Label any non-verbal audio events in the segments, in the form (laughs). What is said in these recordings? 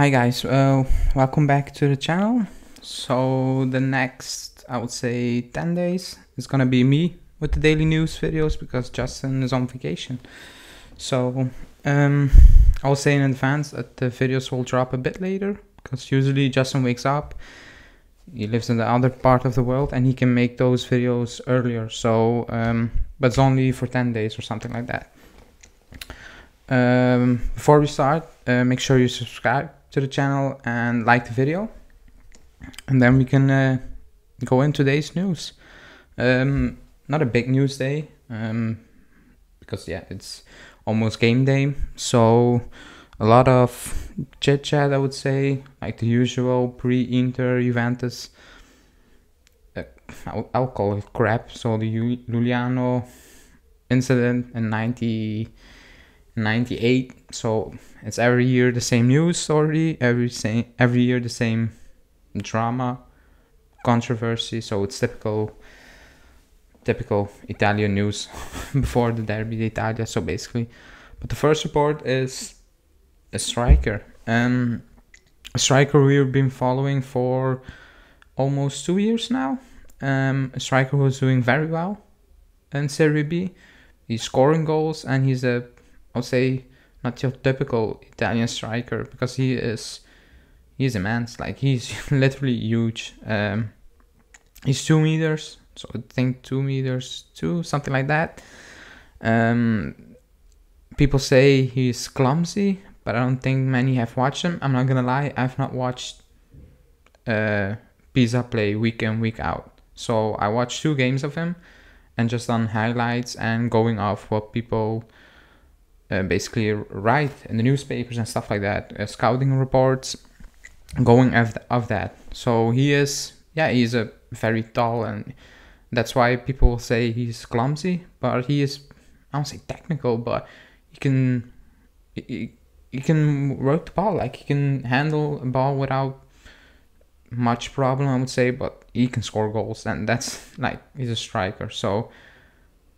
Hi guys, uh, welcome back to the channel. So the next, I would say 10 days is gonna be me with the daily news videos because Justin is on vacation. So um, I'll say in advance that the videos will drop a bit later because usually Justin wakes up, he lives in the other part of the world and he can make those videos earlier. So, um, but it's only for 10 days or something like that. Um, before we start, uh, make sure you subscribe to the channel and like the video. And then we can uh, go in today's news. Um, not a big news day, um, because yeah, it's almost game day. So a lot of chit chat, I would say, like the usual pre-Inter Juventus. Uh, I'll, I'll, call it crap. So the Luliano incident and 90. 98 so it's every year the same news story every same every year the same drama controversy so it's typical typical italian news (laughs) before the derby d'italia so basically but the first report is a striker and a striker we've been following for almost two years now um, a striker who's doing very well in serie b he's scoring goals and he's a I would say not your typical Italian striker because he is he's immense. Like he's (laughs) literally huge. Um, he's two meters, so I think two meters two, something like that. Um, people say he's clumsy, but I don't think many have watched him. I'm not gonna lie, I've not watched uh, Pisa play week in week out. So I watched two games of him, and just on highlights and going off what people uh, basically write in the newspapers and stuff like that, uh, scouting reports, going of, th- of that. So he is, yeah, he's a very tall, and that's why people say he's clumsy. But he is, I don't say technical, but he can, he, he can work the ball. Like he can handle a ball without much problem, I would say. But he can score goals, and that's like he's a striker. So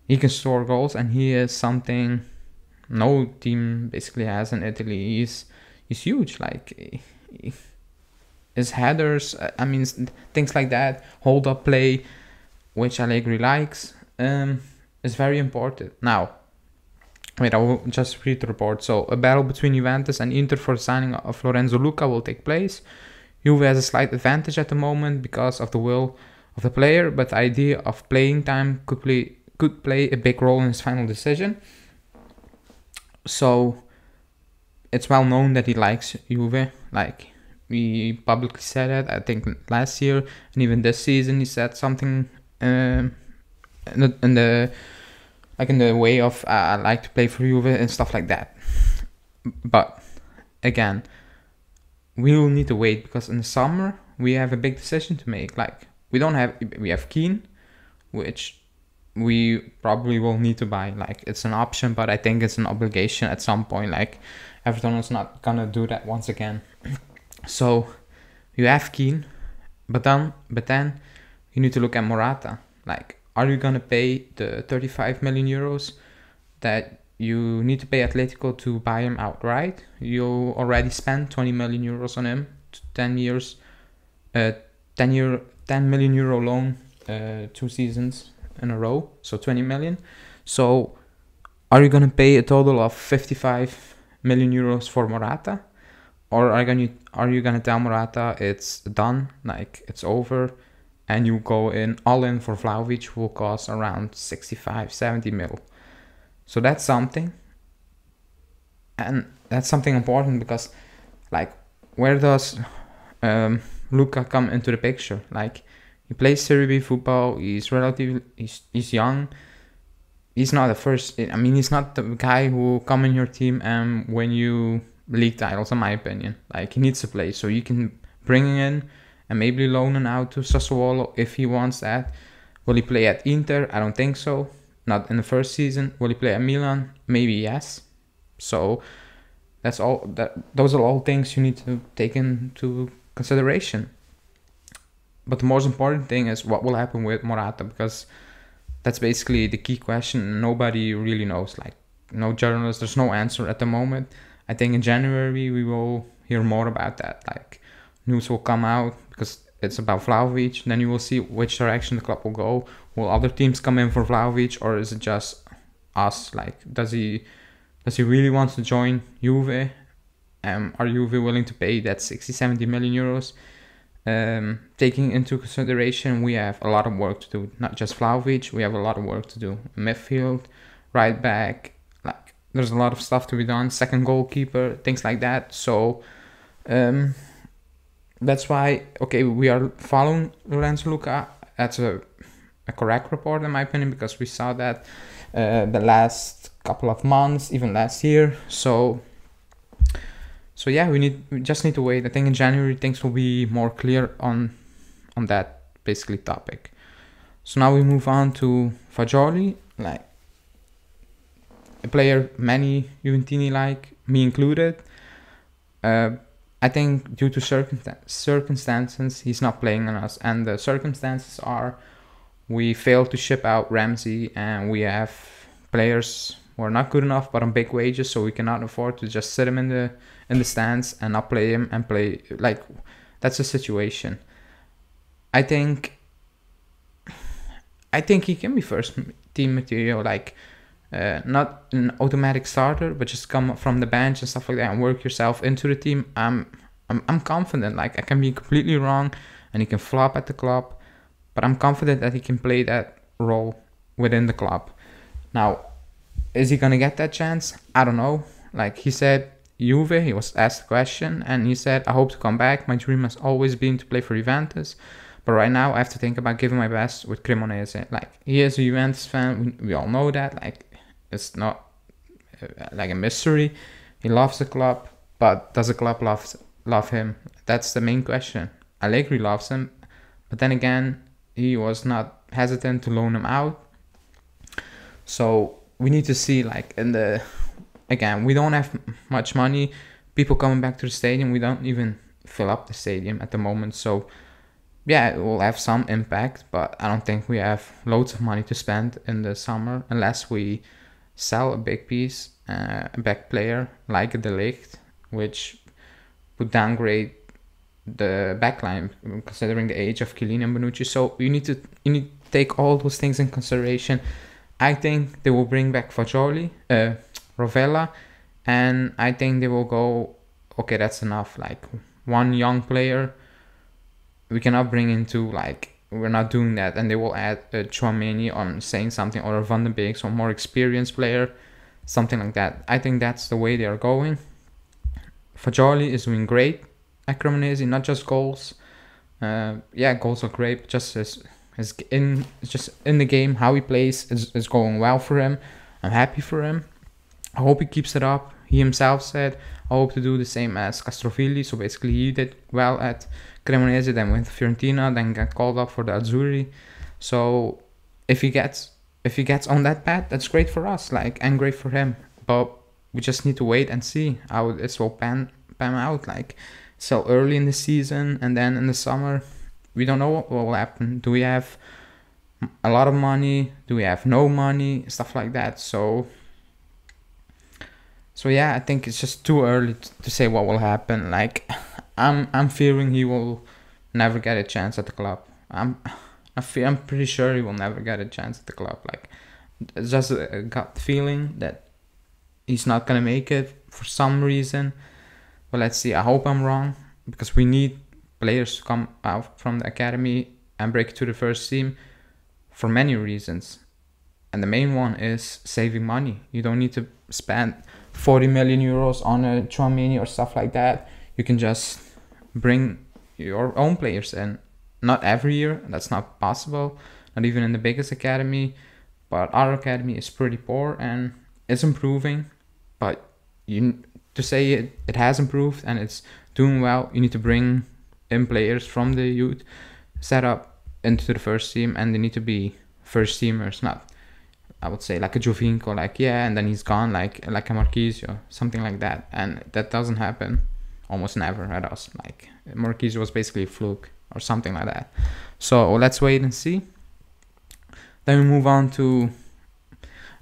he can score goals, and he is something no team basically has in Italy is is huge. Like his headers, I mean things like that, hold up play, which Allegri likes, um, is very important. Now, wait, I will just read the report. So a battle between Juventus and Inter for signing of Lorenzo Luca will take place. Juve has a slight advantage at the moment because of the will of the player, but the idea of playing time could play, could play a big role in his final decision. So it's well known that he likes Juve. Like he publicly said it. I think last year and even this season he said something um, in, the, in the like in the way of uh, I like to play for Juve and stuff like that. But again, we will need to wait because in the summer we have a big decision to make. Like we don't have we have Keane, which we probably will need to buy. Like it's an option, but I think it's an obligation at some point. Like Everton is not gonna do that once again. so you have Keane, but then but then you need to look at Morata. Like, are you gonna pay the 35 million euros that you need to pay Atletico to buy him outright? You already spent 20 million euros on him, 10 years, uh, 10 year, 10 million euro loan, uh, two seasons in a row, so 20 million. So are you going to pay a total of 55 million euros for Morata? Or are you are you gonna tell Morata it's done, like it's over, and you go in all in for Vlaovic, who will cost around 65, 70 mil. So that's something, and that's something important because, like, where does um, Luca come into the picture? Like, he plays Serie B football. He's relatively he's, he's young. He's not the first. I mean, he's not the guy who will come in your team and um, when you league titles, in my opinion. Like he needs to play, so you can bring him in and maybe loan him out to Sassuolo if he wants that. Will he play at Inter? I don't think so. Not in the first season. Will he play at Milan? Maybe yes. So that's all. That those are all things you need to take into consideration. But the most important thing is what will happen with Morata because that's basically the key question. Nobody really knows. Like no journalist, there's no answer at the moment. I think in January we will hear more about that. Like news will come out because it's about Vlaovic. Then you will see which direction the club will go. Will other teams come in for Vlaovic, or is it just us? Like, does he does he really want to join Juve? Um, are Juve willing to pay that 60, 70 million euros? um, taking into consideration we have a lot of work to do. Not just Vlaovic, we have a lot of work to do. Midfield, right back, like there's a lot of stuff to be done. Second goalkeeper, things like that. So um, that's why okay, we are following Lorenzo Luca. That's a, a correct report in my opinion because we saw that uh, the last couple of months, even last year. So so yeah, we need we just need to wait. I think in January things will be more clear on on that basically topic. So now we move on to Fajoli, like a player many Juventini like, me included. Uh, I think due to circumstan- circumstances, he's not playing on us, and the circumstances are we failed to ship out Ramsey, and we have players who are not good enough but on big wages, so we cannot afford to just sit them in the in the stands and not play him and play like that's the situation. I think I think he can be first team material, like uh, not an automatic starter, but just come from the bench and stuff like that and work yourself into the team. I'm I'm, I'm confident. Like I can be completely wrong, and he can flop at the club, but I'm confident that he can play that role within the club. Now, is he gonna get that chance? I don't know. Like he said, Juve, he was asked a question, and he said, I hope to come back. My dream has always been to play for Juventus, but right now I have to think about giving my best with Cremonese. Like, he is a Juventus fan, we, we all know that. Like, it's not uh, like a mystery. He loves the club, but does the club love, love him? That's the main question. Allegri loves him, but then again, he was not hesitant to loan him out. So we need to see, like, in the again, we don't have much money. People coming back to the stadium, we don't even fill up the stadium at the moment. So, yeah, it will have some impact, but I don't think we have loads of money to spend in the summer unless we sell a big piece, uh, a back player like De Ligt, which would downgrade the backline considering the age of Chiellini and Bonucci. So you need to you need to take all those things in consideration. I think they will bring back Fajoli. Uh, Rovella, and I think they will go. Okay, that's enough. Like one young player, we cannot bring into like we're not doing that, and they will add a uh, Chouameni on saying something or Van de Beek, so more experienced player, something like that. I think that's the way they are going. Fajoli is doing great at Cremonese, not just goals. Uh, yeah, goals are great. Just as his in just in the game, how he plays is, is going well for him. I'm happy for him. I hope he keeps it up. He himself said, I hope to do the same as Castrovilli. So basically, he did well at Cremonese, then with Fiorentina, then got called up for the Azzurri. So if he gets if he gets on that path, that's great for us, like and great for him. But we just need to wait and see how this will pan pan out. Like so early in the season and then in the summer, we don't know what will happen. Do we have a lot of money? Do we have no money? Stuff like that. So so yeah, I think it's just too early to say what will happen. Like, I'm I'm fearing he will never get a chance at the club. I'm I I'm pretty sure he will never get a chance at the club. Like, just a gut feeling that he's not gonna make it for some reason. But let's see. I hope I'm wrong because we need players to come out from the academy and break to the first team for many reasons. And the main one is saving money. You don't need to spend 40 million euros on a Chouamini or stuff like that. You can just bring your own players in. Not every year, that's not possible, not even in the biggest academy, but our academy is pretty poor and it's improving, but you to say it, it has improved and it's doing well, you need to bring in players from the youth set up into the first team and they need to be first teamers, not I would say like a Jovinko, like yeah, and then he's gone, like like a Marquisio, something like that, and that doesn't happen almost never at us. Like Marquisio was basically a fluke or something like that. So let's wait and see. Then we move on to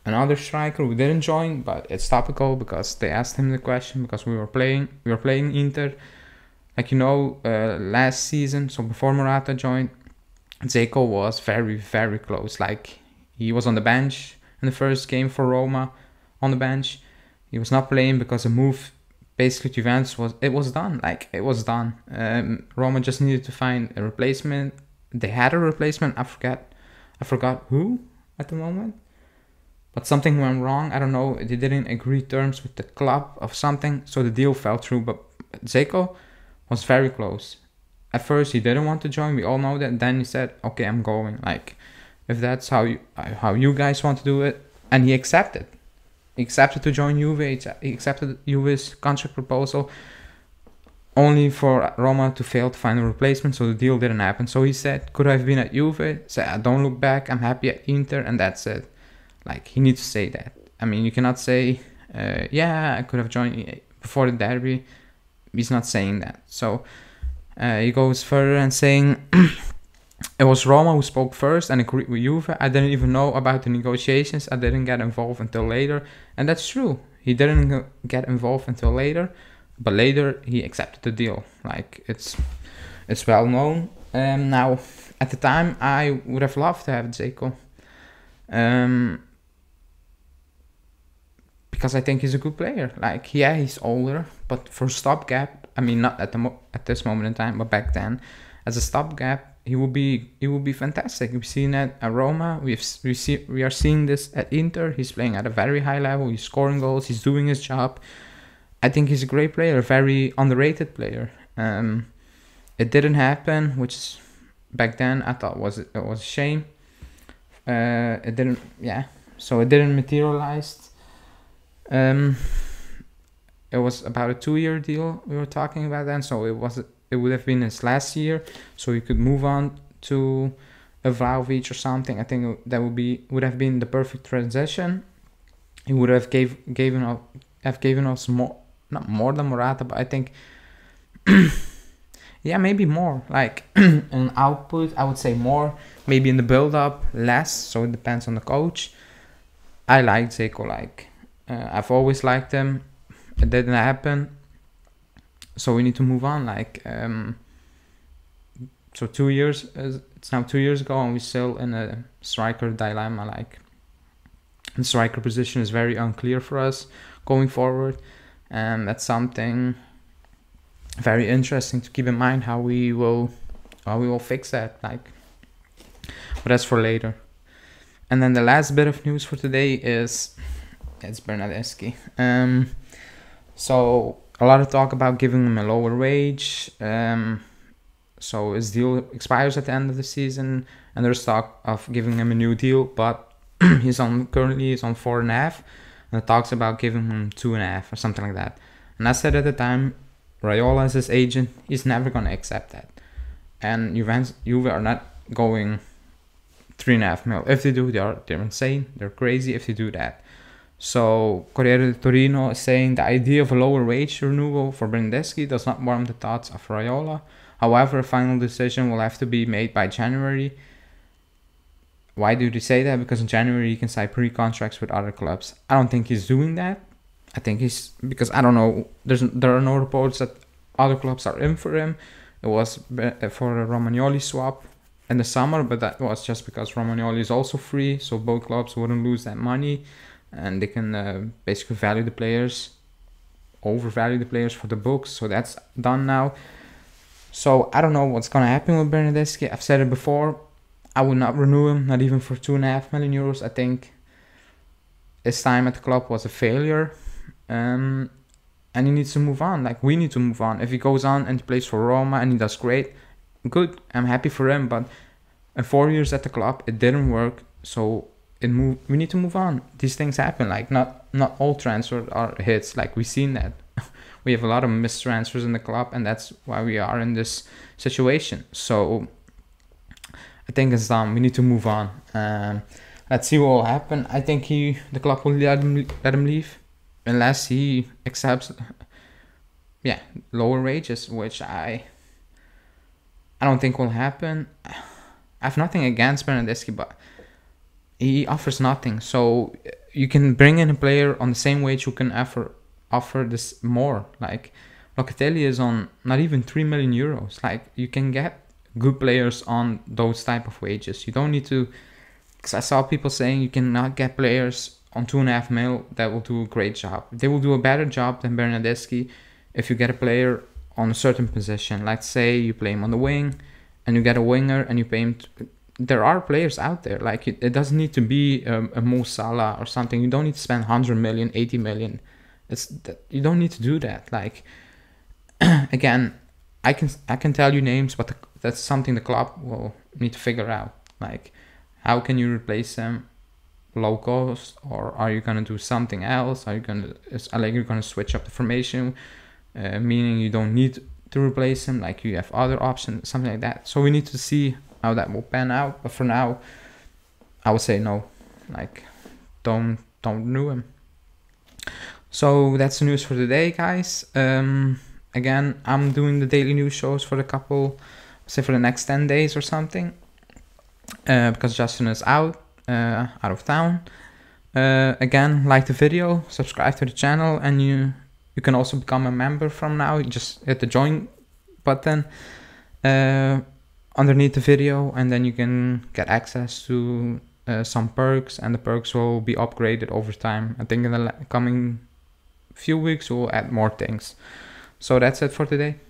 another striker we didn't join, but it's topical because they asked him the question because we were playing we were playing Inter, like you know, uh, last season. So before Morata joined, Zeko was very very close, like he was on the bench in the first game for Roma on the bench. He was not playing because a move basically to Juventus was it was done. Like it was done. Um, Roma just needed to find a replacement. They had a replacement. I forget. I forgot who at the moment. But something went wrong. I don't know. They didn't agree terms with the club of something, so the deal fell through. But Zeko was very close. At first, he didn't want to join. We all know that. Then he said, "Okay, I'm going." Like if that's how you how you guys want to do it. And he accepted, he accepted to join Juve. He accepted Juve's contract proposal, only for Roma to fail to find a replacement. So the deal didn't happen. So he said, "Could I have been at Juve?" Said, "I don't look back. I'm happy at Inter, and that's it." Like he needs to say that. I mean, you cannot say, uh, "Yeah, I could have joined before the derby." He's not saying that. So. Uh, he goes further and saying (clears throat) it was Roma who spoke first and agreed with Juve. I didn't even know about the negotiations. I didn't get involved until later. And that's true. He didn't get involved until later, but later he accepted the deal. Like it's it's well known. Um, now, at the time, I would have loved to have Zeko. Um, because I think he's a good player. Like, yeah, he's older, but for stopgap, I mean, not at the mo- at this moment in time, but back then, as a stopgap, it will be it will be fantastic. We've seen at Roma, we've we, see, we are seeing this at Inter. He's playing at a very high level. He's scoring goals. He's doing his job. I think he's a great player, a very underrated player. Um, it didn't happen, which back then I thought was it was a shame. Uh, it didn't, yeah. So it didn't materialize. Um, it was about a two-year deal we were talking about then, so it was it would have been his last year, so he could move on to a Vlaovic or something. I think that would be would have been the perfect transition. He would have gave given us have given us more not more than Morata, but I think (clears throat) yeah maybe more like an (clears throat) output. I would say more maybe in the build up less. So it depends on the coach. I like Zeko like uh, I've always liked him. It didn't happen so we need to move on like um, so two years uh, it's now two years ago and we're still in a striker dilemma like the striker position is very unclear for us going forward and that's something very interesting to keep in mind how we will how we will fix that like but that's for later and then the last bit of news for today is it's Bernadeschi um so a lot of talk about giving him a lower wage. Um, so his deal expires at the end of the season, and there's talk of giving him a new deal, but (clears throat) he's on currently he's on four and a half, and it talks about giving him two and a half or something like that. And I said at the time, Raiola as his agent, he's never gonna accept that, and Juventus Juve are not going three and a half mil. If they do, they are they're insane, they're crazy. If they do that, so Corriere del Torino is saying the idea of a lower wage renewal for Brandeschi does not warm the thoughts of Raiola. However, a final decision will have to be made by January. Why do they say that? Because in January you can sign pre-contracts with other clubs. I don't think he's doing that. I think he's because I don't know. There's there are no reports that other clubs are in for him. It was for a Romagnoli swap in the summer, but that was just because Romagnoli is also free, so both clubs wouldn't lose that money and they can uh, basically value the players, overvalue the players for the books. So that's done now. So I don't know what's gonna happen with Bernadeschi. I've said it before. I would not renew him, not even for two and a half million euros. I think his time at the club was a failure. Um, and he needs to move on. Like we need to move on. If he goes on and plays for Roma and he does great, good. I'm happy for him. But in four years at the club, it didn't work. So and move we need to move on these things happen like not not all transfers are hits like we've seen that (laughs) we have a lot of missed transfers in the club and that's why we are in this situation so i think it's time we need to move on um, let's see what will happen i think he the club will let him let him leave unless he accepts yeah lower wages which i i don't think will happen i have nothing against Bernadeschi, but he offers nothing. So you can bring in a player on the same wage who can offer offer this more. Like Locatelli is on not even three million euros. Like you can get good players on those type of wages. You don't need to. Because I saw people saying you cannot get players on two and a half mil that will do a great job. They will do a better job than Bernadeschi if you get a player on a certain position. Let's say you play him on the wing and you get a winger and you pay him there are players out there. Like it, it doesn't need to be um, a Mo Salah or something. You don't need to spend 100 million, 80 million. It's that, you don't need to do that. Like (clears throat) again, I can I can tell you names, but the, that's something the club will need to figure out. Like how can you replace them low cost, or are you gonna do something else? Are you gonna is Allegri gonna switch up the formation, uh, meaning you don't need to replace him? Like you have other options, something like that. So we need to see how that will pan out. But for now, I would say no. Like, don't don't renew him. So that's the news for today, guys. Um, again, I'm doing the daily news shows for a couple, say for the next ten days or something, uh, because Justin is out uh, out of town. Uh, again, like the video, subscribe to the channel, and you you can also become a member from now. You just hit the join button. Uh, underneath the video and then you can get access to uh, some perks and the perks will be upgraded over time. I think in the coming few weeks we'll add more things. So that's it for today.